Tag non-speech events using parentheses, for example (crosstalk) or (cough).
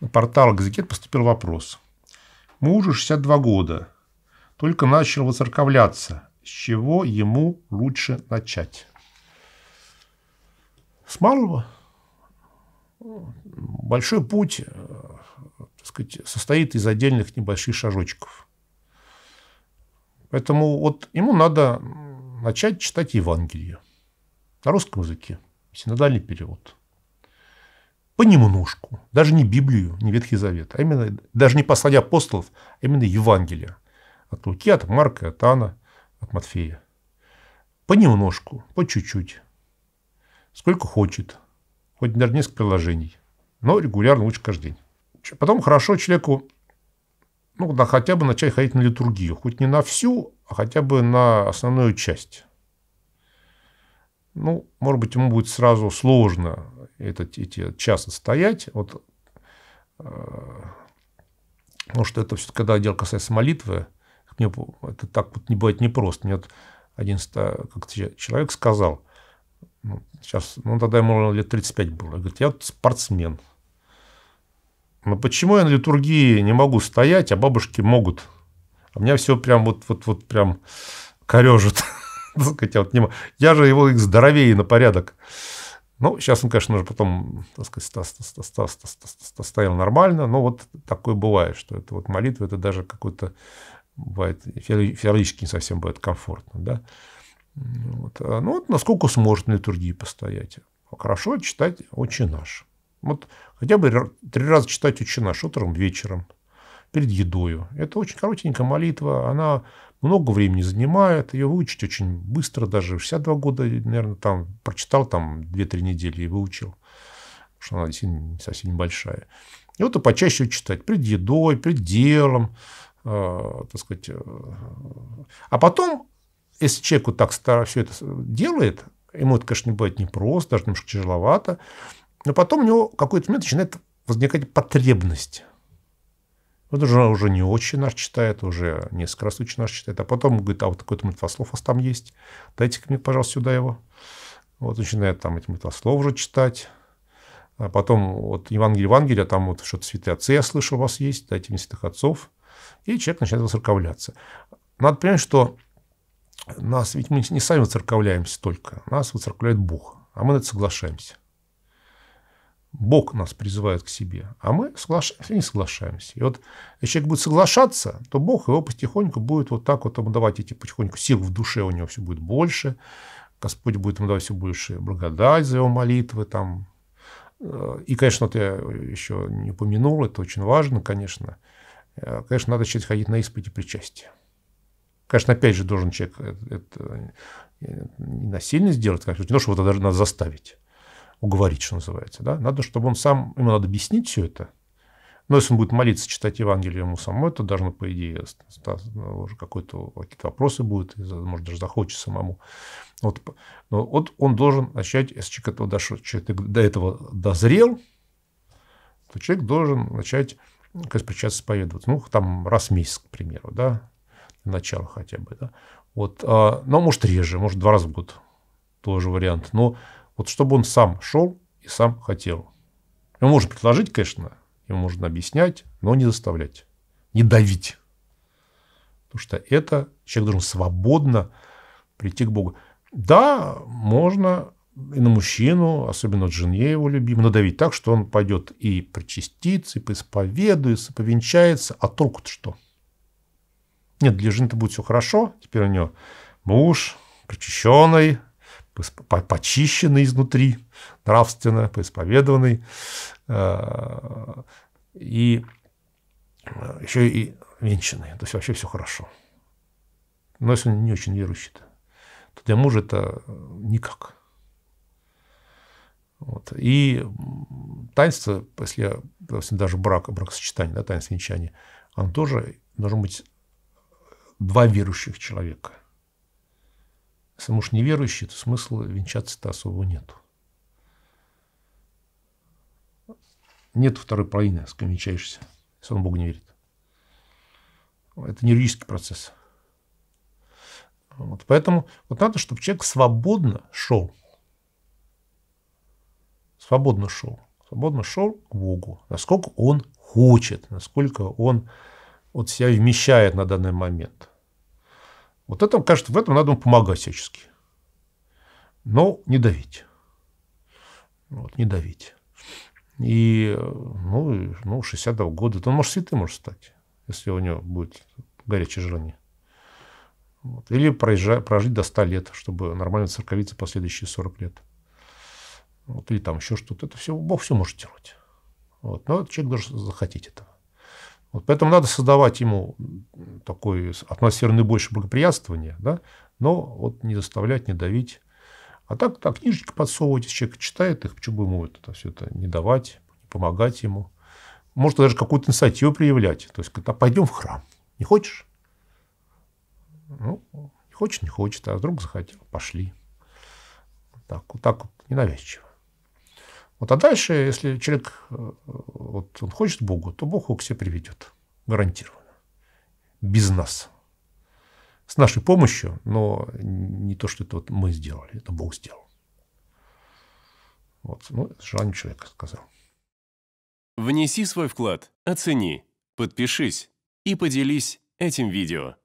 на портал «Газикет» поступил вопрос. «Мужу 62 года, только начал воцерковляться. С чего ему лучше начать?» С малого. Большой путь э, так сказать, состоит из отдельных небольших шажочков. Поэтому вот ему надо начать читать Евангелие на русском языке, синодальный перевод – понемножку, даже не Библию, не Ветхий Завет, а именно даже не послания апостолов, а именно Евангелие. От Луки, от Марка, от Анна, от Матфея. Понемножку, по чуть-чуть. Сколько хочет. Хоть даже несколько приложений. Но регулярно лучше каждый день. Потом хорошо человеку ну, да, хотя бы начать ходить на литургию. Хоть не на всю, а хотя бы на основную часть ну, может быть, ему будет сразу сложно этот, эти часы стоять. Вот, потому э, что это все, таки когда дело касается молитвы, мне это так вот не бывает непросто. Мне вот один как человек сказал, ну, сейчас, ну, тогда ему лет 35 было, говорит, я вот спортсмен. Но почему я на литургии не могу стоять, а бабушки могут? А меня все прям вот, вот, вот прям корежит. (laughs) (laughs) сказать, вот не... я же его их здоровее на порядок. Ну, сейчас он, конечно же, потом, так сказать, стоял нормально, но вот такое бывает, что это вот молитва, это даже какой-то бывает, физиологически не совсем будет комфортно, да. Ну вот. А, ну, вот насколько сможет на литургии постоять. А хорошо читать «Отче наш». Вот хотя бы три раза читать «Отче наш» утром, вечером, перед едою. Это очень коротенькая молитва, она много времени занимает, ее выучить очень быстро, даже в 62 года, наверное, там прочитал там 2-3 недели и выучил, потому что она действительно совсем небольшая. И вот и почаще читать перед едой, перед делом, э, так сказать. Э, а потом, если человек вот так старо все это делает, ему это, конечно, не бывает непросто, даже немножко тяжеловато, но потом у него в какой-то момент начинает возникать потребность вот жена уже не очень наш читает, уже несколько раз очень наш читает. А потом говорит, а вот такой-то молитвослов у вас там есть. Дайте-ка мне, пожалуйста, сюда его. Вот начинает там эти молитвослов уже читать. А потом вот Евангелие Евангелия, там вот что-то святые отцы, я слышал, у вас есть, дайте мне святых отцов. И человек начинает воцерковляться. Надо понимать, что нас, ведь мы не сами воцерковляемся только, нас воцерковляет Бог, а мы на это соглашаемся. Бог нас призывает к себе, а мы соглашаемся не соглашаемся. И вот если человек будет соглашаться, то Бог его потихоньку будет вот так вот ему давать эти потихоньку сил в душе, у него все будет больше, Господь будет ему давать все больше благодать за его молитвы, там, э, и, конечно, вот я еще не упомянул, это очень важно, конечно. Э, конечно, надо человек ходить на исповеди причастие. Конечно, опять же, должен человек э, это не насильно сделать, конечно, не то, что его даже надо заставить уговорить, что называется. Да? Надо, чтобы он сам, ему надо объяснить все это. Но если он будет молиться, читать Евангелие ему самому, это должно, по идее, ну, уже какой-то, какие-то вопросы будут, может, даже захочет самому. Вот, но вот он должен начать, если человек, этого, человек до этого дозрел, то человек должен начать как причаться исповедоваться. Ну, там раз в месяц, к примеру, да, начало хотя бы, да. Вот, а, но может реже, может два раза в год тоже вариант. Но вот чтобы он сам шел и сам хотел. Ему можно предложить, конечно, ему можно объяснять, но не заставлять, не давить. Потому что это человек должен свободно прийти к Богу. Да, можно и на мужчину, особенно на жене его любимую надавить так, что он пойдет и причастится, и поисповедуется, и повенчается. А толку-то что? Нет, для жены-то будет все хорошо. Теперь у нее муж, причащенный, почищенный изнутри, нравственно, поисповедованный. Э, и э, еще и венчанный. То есть вообще все хорошо. Но если он не очень верующий, -то, для мужа это э, никак. Вот. И таинство, если допустим, даже брак, бракосочетание, да, таинство венчания, оно тоже должно быть два верующих человека – если муж неверующий, то смысла венчаться-то особого нету, Нет второй половины, с кем венчаешься, если он Богу не верит. Это не юридический процесс. Вот поэтому вот надо, чтобы человек свободно шел. Свободно шел. Свободно шел к Богу, насколько он хочет, насколько он вот себя вмещает на данный момент. Вот это, конечно, в этом надо ему помогать всячески. Но не давить. Вот, не давить. И, ну, ну 60 года, то он, может, святым может стать, если у него будет горячее желание. Вот. Или прожить, прожить до 100 лет, чтобы нормально церковиться последующие 40 лет. Вот. Или там еще что-то. Это все, Бог все может делать. Вот. Но человек должен захотеть этого. Вот поэтому надо создавать ему такое атмосферное больше благоприятствование, да? но вот не заставлять, не давить. А так, так книжечки подсовывать, человек читает их, почему бы ему это все это не давать, помогать ему. можно даже какую-то инициативу проявлять. То есть, когда пойдем в храм, не хочешь? Ну, не хочет, не хочет, а вдруг захотел, пошли. так вот, так вот, ненавязчиво. Вот, а дальше, если человек э, вот, он хочет Богу, то Бог его к себе приведет. Гарантированно. Без нас. С нашей помощью, но не то, что это вот мы сделали, это Бог сделал. Вот, ну, желание человека сказал. Внеси свой вклад, оцени, подпишись и поделись этим видео.